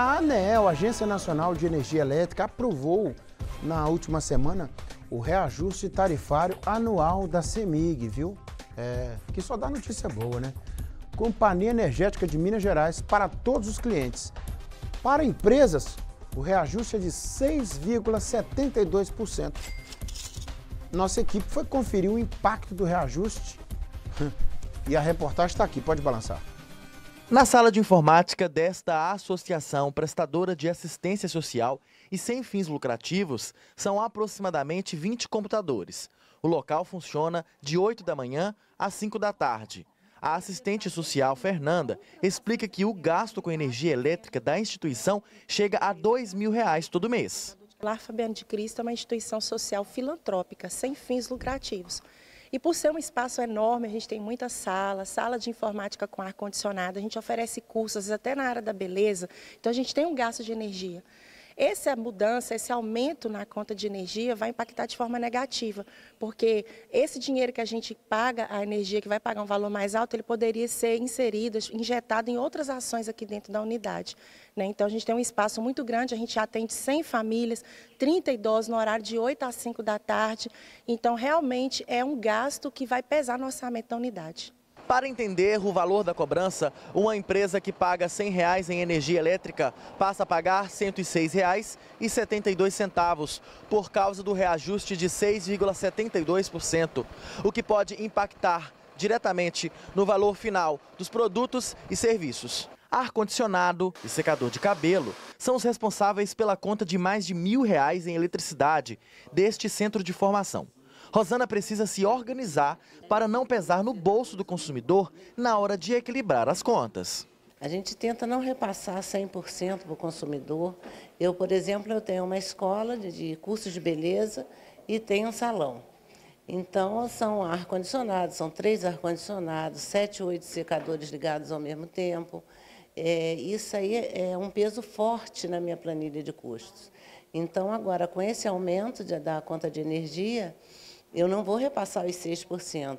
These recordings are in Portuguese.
A ANEEL, Agência Nacional de Energia Elétrica, aprovou na última semana o reajuste tarifário anual da CEMIG, viu? É, que só dá notícia boa, né? Companhia Energética de Minas Gerais para todos os clientes. Para empresas, o reajuste é de 6,72%. Nossa equipe foi conferir o impacto do reajuste e a reportagem está aqui, pode balançar. Na sala de informática desta associação prestadora de assistência social e sem fins lucrativos, são aproximadamente 20 computadores. O local funciona de 8 da manhã às 5 da tarde. A assistente social Fernanda explica que o gasto com energia elétrica da instituição chega a R$ 2 mil reais todo mês. Lar Fabiano de Cristo é uma instituição social filantrópica, sem fins lucrativos. E por ser um espaço enorme, a gente tem muitas salas, sala de informática com ar-condicionado, a gente oferece cursos até na área da beleza, então a gente tem um gasto de energia. Essa mudança, esse aumento na conta de energia vai impactar de forma negativa, porque esse dinheiro que a gente paga, a energia que vai pagar um valor mais alto, ele poderia ser inserido, injetado em outras ações aqui dentro da unidade. Né? Então, a gente tem um espaço muito grande, a gente atende 100 famílias, 30 idosos no horário de 8 às 5 da tarde. Então, realmente é um gasto que vai pesar no orçamento da unidade. Para entender o valor da cobrança, uma empresa que paga R$ 100 em energia elétrica passa a pagar R$ 106,72 por causa do reajuste de 6,72%, o que pode impactar diretamente no valor final dos produtos e serviços. Ar-condicionado e secador de cabelo são os responsáveis pela conta de mais de mil reais em eletricidade deste centro de formação. Rosana precisa se organizar para não pesar no bolso do consumidor na hora de equilibrar as contas. A gente tenta não repassar 100% para o consumidor. Eu, por exemplo, eu tenho uma escola de, cursos de beleza e tenho um salão. Então, são ar-condicionados, são três ar-condicionados, sete, oito secadores ligados ao mesmo tempo. É, isso aí é um peso forte na minha planilha de custos. Então, agora, com esse aumento de, da conta de energia, eu não vou repassar os 6%,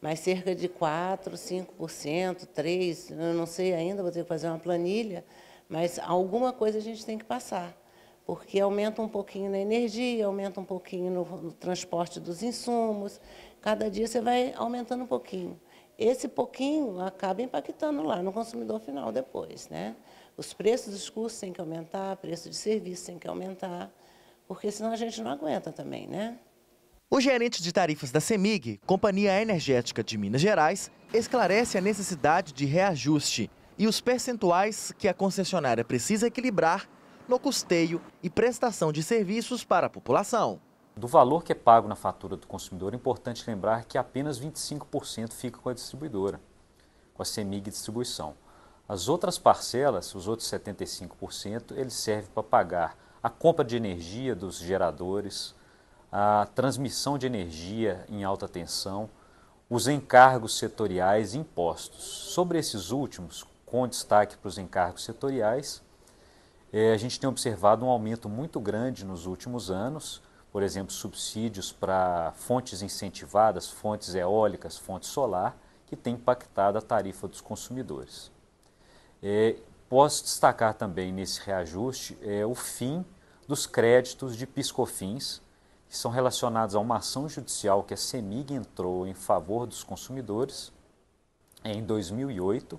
mas cerca de 4%, 5%, 3%, eu não sei ainda, vou ter que fazer uma planilha, mas alguma coisa a gente tem que passar, porque aumenta um pouquinho na energia, aumenta um pouquinho no, no transporte dos insumos, cada dia você vai aumentando um pouquinho. Esse pouquinho acaba impactando lá no consumidor final depois, né? Os preços dos cursos têm que aumentar, preço de serviço tem que aumentar, porque senão a gente não aguenta também, né? O gerente de tarifas da CEMIG, Companhia Energética de Minas Gerais, esclarece a necessidade de reajuste e os percentuais que a concessionária precisa equilibrar no custeio e prestação de serviços para a população. Do valor que é pago na fatura do consumidor, é importante lembrar que apenas 25% fica com a distribuidora, com a CEMIG Distribuição. As outras parcelas, os outros 75%, eles servem para pagar a compra de energia dos geradores, a transmissão de energia em alta tensão, os encargos setoriais e impostos. Sobre esses últimos, com destaque para os encargos setoriais, eh, a gente tem observado um aumento muito grande nos últimos anos, por exemplo, subsídios para fontes incentivadas, fontes eólicas, fontes solar, que tem impactado a tarifa dos consumidores. Eh, posso destacar também nesse reajuste eh, o fim dos créditos de piscofins, que são relacionados a uma ação judicial que a CEMIG entrou em favor dos consumidores em 2008,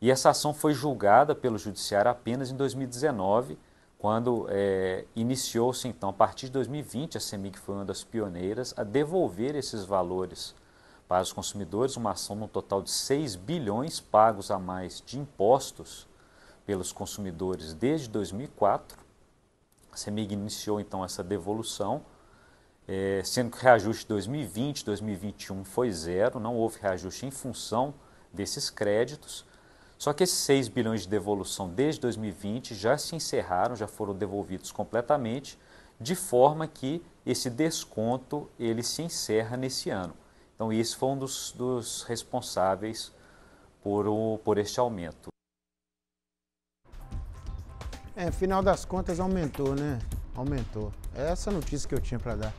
e essa ação foi julgada pelo Judiciário apenas em 2019, quando é, iniciou-se, então, a partir de 2020, a CEMIG foi uma das pioneiras a devolver esses valores para os consumidores, uma ação no total de 6 bilhões pagos a mais de impostos pelos consumidores desde 2004. A CEMIG iniciou, então, essa devolução é, sendo que o reajuste 2020, 2021 foi zero, não houve reajuste em função desses créditos. Só que esses 6 bilhões de devolução desde 2020 já se encerraram, já foram devolvidos completamente, de forma que esse desconto ele se encerra nesse ano. Então, isso foi um dos, dos responsáveis por, o, por este aumento. É, final das contas aumentou, né? Aumentou. É essa notícia que eu tinha para dar.